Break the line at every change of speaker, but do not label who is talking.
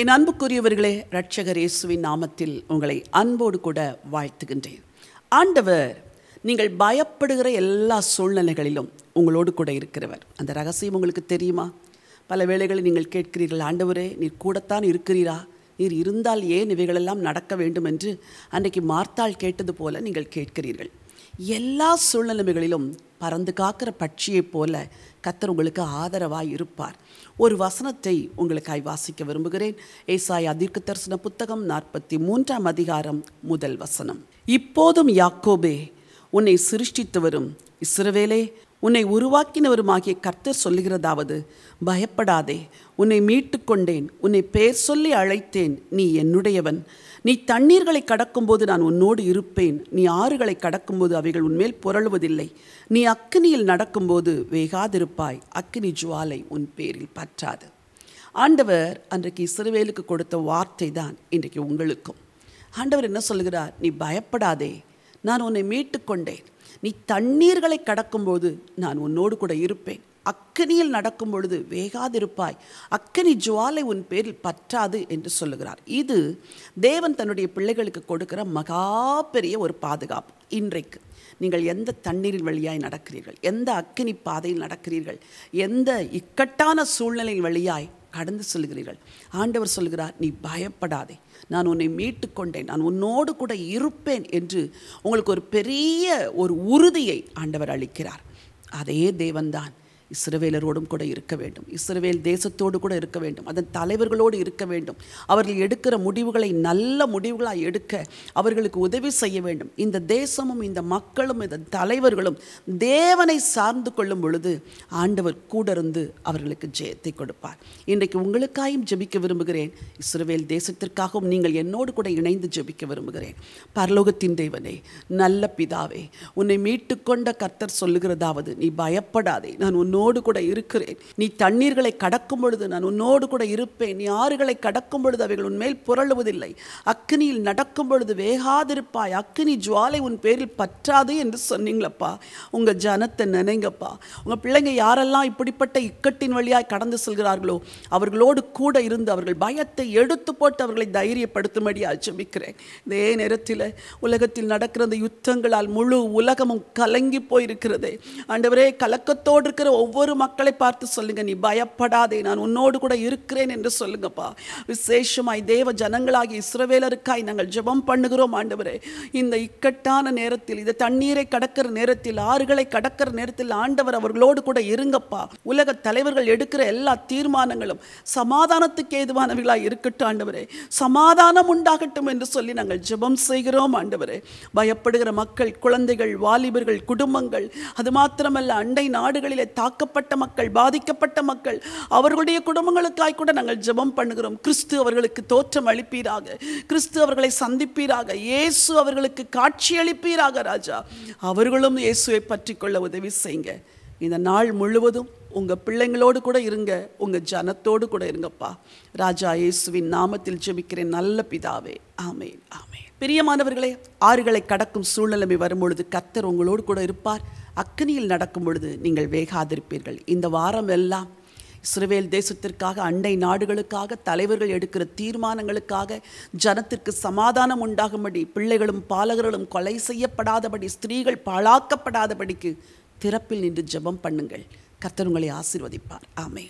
என் அன்புக்குரியவர்களே ரட்சகர் இயேசுவின் நாமத்தில் உங்களை அன்போடு கூட வாழ்த்துகின்றேன் ஆண்டவர் நீங்கள் பயப்படுகிற எல்லா சூழ்நிலைகளிலும் உங்களோடு கூட இருக்கிறவர் அந்த ரகசியம் உங்களுக்கு தெரியுமா பல வேளைகளில் நீங்கள் கேட்கிறீர்கள் ஆண்டவரே நீர் கூடத்தான் இருக்கிறீரா நீர் இருந்தால் ஏன் இவைகளெல்லாம் நடக்க வேண்டும் என்று அன்றைக்கு மார்த்தாள் கேட்டது போல நீங்கள் கேட்கிறீர்கள் எல்லா சூழ்நிலைமைகளிலும் பறந்து காக்கிற பட்சியைப் போல கத்தர் உங்களுக்கு ஆதரவாய் இருப்பார் ஒரு வசனத்தை உங்களுக்காய் வாசிக்க விரும்புகிறேன் ஏசாய் அதிர்க்கு தரிசன புத்தகம் நாற்பத்தி மூன்றாம் அதிகாரம் முதல் வசனம் இப்போதும் யாக்கோபே உன்னை சிருஷ்டித்து வரும் இஸ்ரவேலே உன்னை உருவாக்கினவருமாகிய கர்த்தர் சொல்லுகிறதாவது பயப்படாதே உன்னை மீட்டு கொண்டேன் உன்னை பெயர் சொல்லி அழைத்தேன் நீ என்னுடையவன் நீ தண்ணீர்களை கடக்கும்போது நான் உன்னோடு இருப்பேன் நீ ஆறுகளை கடக்கும்போது அவைகள் உன்மேல் புரளுவதில்லை நீ அக்கினியில் நடக்கும்போது வேகாதிருப்பாய் அக்கினி ஜுவாலை உன் பேரில் பற்றாது ஆண்டவர் அன்றைக்கு சிறுவேலுக்கு கொடுத்த வார்த்தை தான் இன்றைக்கு உங்களுக்கும் ஆண்டவர் என்ன சொல்கிறார் நீ பயப்படாதே நான் உன்னை மீட்டு கொண்டேன் நீ தண்ணீர்களை கடக்கும்போது நான் உன்னோடு கூட இருப்பேன் அக்கனியில் நடக்கும் பொழுது வேகாதிருப்பாய் அக்கனி ஜுவாலை உன் பேரில் பற்றாது என்று சொல்லுகிறார் இது தேவன் தன்னுடைய பிள்ளைகளுக்கு கொடுக்கிற மகா பெரிய ஒரு பாதுகாப்பு இன்றைக்கு நீங்கள் எந்த தண்ணீரின் வழியாய் நடக்கிறீர்கள் எந்த அக்கினி பாதையில் நடக்கிறீர்கள் எந்த இக்கட்டான சூழ்நிலையின் வழியாய் கடந்து செல்கிறீர்கள் ஆண்டவர் சொல்கிறார் நீ பயப்படாதே நான் உன்னை மீட்டு கொண்டேன் நான் உன்னோடு கூட இருப்பேன் என்று உங்களுக்கு ஒரு பெரிய ஒரு உறுதியை ஆண்டவர் அளிக்கிறார் அதே தேவன்தான் இஸ்ரவேலரோடும் கூட இருக்க வேண்டும் இஸ்ரவேல் தேசத்தோடு கூட இருக்க வேண்டும் அதன் தலைவர்களோடு இருக்க வேண்டும் அவர்கள் எடுக்கிற முடிவுகளை நல்ல முடிவுகளாக எடுக்க அவர்களுக்கு உதவி செய்ய வேண்டும் இந்த தேசமும் இந்த மக்களும் இந்த தலைவர்களும் தேவனை சார்ந்து கொள்ளும் பொழுது ஆண்டவர் கூட இருந்து அவர்களுக்கு ஜெயத்தை கொடுப்பார் இன்றைக்கு உங்களுக்காயும் ஜெபிக்க விரும்புகிறேன் இஸ்ரவேல் தேசத்திற்காகவும் நீங்கள் என்னோடு கூட இணைந்து ஜெபிக்க விரும்புகிறேன் பரலோகத்தின் தேவனே நல்ல பிதாவே உன்னை மீட்டுக்கொண்ட கர்த்தர் சொல்லுகிறதாவது நீ பயப்படாதே நான் உன்னோடு உன்னோடு கூட இருக்கிறேன் நீ தண்ணீர்களை கடக்கும் பொழுது நான் உன்னோடு கூட இருப்பேன் நீ ஆறுகளை கடக்கும் பொழுது அவைகள் உன்மேல் புரளுவதில்லை அக்னியில் நடக்கும் பொழுது வேகாதிருப்பாய் அக்னி ஜுவாலை உன் பேரில் பற்றாது என்று சொன்னீங்களப்பா உங்கள் ஜனத்தை நினைங்கப்பா உங்கள் பிள்ளைங்க யாரெல்லாம் இப்படிப்பட்ட இக்கட்டின் வழியாக கடந்து செல்கிறார்களோ அவர்களோடு கூட இருந்து அவர்கள் பயத்தை எடுத்து போட்டு அவர்களை தைரியப்படுத்தும்படி ஆச்சமிக்கிறேன் இதே நேரத்தில் உலகத்தில் நடக்கிற அந்த யுத்தங்களால் முழு உலகமும் கலங்கி போயிருக்கிறது ஆண்டவரே கலக்கத்தோடு இருக்கிற ஒவ்வொரு மக்களை பார்த்து சொல்லுங்க நீ பயப்படாதே நான் உன்னோடு கூட இருக்கிறேன் என்று சொல்லுங்கப்பா விசேஷமாய் தேவ ஜனங்களாகி இஸ்ரவேலருக்காய் நாங்கள் ஜெபம் பண்ணுகிறோம் ஆண்டவரே இந்த இக்கட்டான நேரத்தில் இந்த தண்ணீரை கடக்கிற நேரத்தில் ஆறுகளை கடக்கிற நேரத்தில் ஆண்டவர் அவர்களோடு கூட இருங்கப்பா உலக தலைவர்கள் எடுக்கிற எல்லா தீர்மானங்களும் சமாதானத்துக்கு ஏதுவானவர்களாக இருக்கட்டும் ஆண்டவரே சமாதானம் உண்டாகட்டும் என்று சொல்லி நாங்கள் ஜெபம் செய்கிறோம் ஆண்டவரே பயப்படுகிற மக்கள் குழந்தைகள் வாலிபர்கள் குடும்பங்கள் அது மாத்திரமல்ல அண்டை நாடுகளிலே தாக்க தாக்கப்பட்ட மக்கள் பாதிக்கப்பட்ட மக்கள் அவர்களுடைய குடும்பங்களுக்காய் கூட நாங்கள் ஜெபம் பண்ணுகிறோம் கிறிஸ்து அவர்களுக்கு தோற்றம் அளிப்பீராக கிறிஸ்து அவர்களை சந்திப்பீராக இயேசு அவர்களுக்கு காட்சி அளிப்பீராக ராஜா அவர்களும் இயேசுவை பற்றி கொள்ள உதவி செய்யுங்க இந்த நாள் முழுவதும் உங்கள் பிள்ளைங்களோடு கூட இருங்க உங்கள் ஜனத்தோடு கூட இருங்கப்பா ராஜா இயேசுவின் நாமத்தில் ஜெபிக்கிறேன் நல்ல பிதாவே ஆமேன் ஆமே பிரியமானவர்களே ஆறுகளை கடக்கும் சூழ்நிலைமை வரும்பொழுது கத்தர் உங்களோடு கூட இருப்பார் அக்கனியில் நடக்கும் பொழுது நீங்கள் வேகாதிருப்பீர்கள் இந்த வாரம் எல்லாம் இஸ்ரேல் தேசத்திற்காக அண்டை நாடுகளுக்காக தலைவர்கள் எடுக்கிற தீர்மானங்களுக்காக ஜனத்திற்கு சமாதானம் உண்டாகும்படி பிள்ளைகளும் பாலகர்களும் கொலை செய்யப்படாதபடி ஸ்திரீகள் பாழாக்கப்படாதபடிக்கு திறப்பில் நின்று ஜெபம் பண்ணுங்கள் கர்த்தர் உங்களை ஆசிர்வதிப்பார் ஆமே